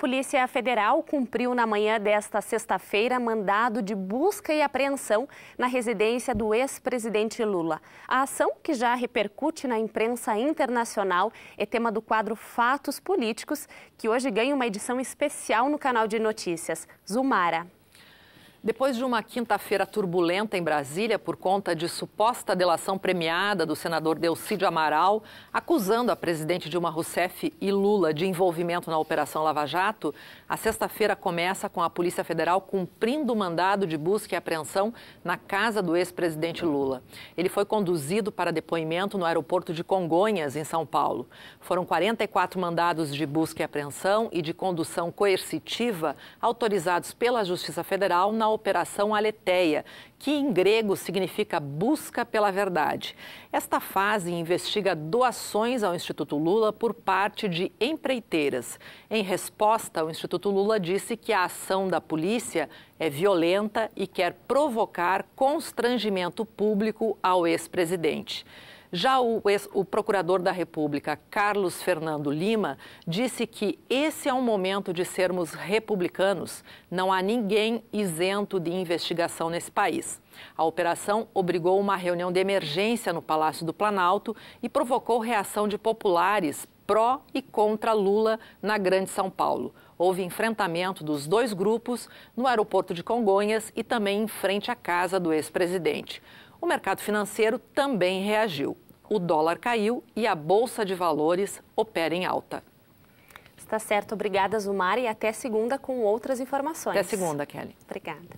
Polícia Federal cumpriu na manhã desta sexta-feira mandado de busca e apreensão na residência do ex-presidente Lula. A ação, que já repercute na imprensa internacional, é tema do quadro Fatos Políticos, que hoje ganha uma edição especial no canal de notícias. Zumara. Depois de uma quinta-feira turbulenta em Brasília por conta de suposta delação premiada do senador Delcídio Amaral, acusando a presidente Dilma Rousseff e Lula de envolvimento na Operação Lava Jato, a sexta-feira começa com a Polícia Federal cumprindo o mandado de busca e apreensão na casa do ex-presidente Lula. Ele foi conduzido para depoimento no aeroporto de Congonhas, em São Paulo. Foram 44 mandados de busca e apreensão e de condução coercitiva autorizados pela Justiça Federal na Operação Aletheia, que em grego significa busca pela verdade. Esta fase investiga doações ao Instituto Lula por parte de empreiteiras. Em resposta, o Instituto Lula disse que a ação da polícia é violenta e quer provocar constrangimento público ao ex-presidente. Já o, o procurador da República, Carlos Fernando Lima, disse que esse é um momento de sermos republicanos. Não há ninguém isento de investigação nesse país. A operação obrigou uma reunião de emergência no Palácio do Planalto e provocou reação de populares pró e contra Lula na Grande São Paulo. Houve enfrentamento dos dois grupos no aeroporto de Congonhas e também em frente à casa do ex-presidente. O mercado financeiro também reagiu. O dólar caiu e a bolsa de valores opera em alta. Está certo. Obrigada, Zumar, e até segunda com outras informações. Até segunda, Kelly. Obrigada.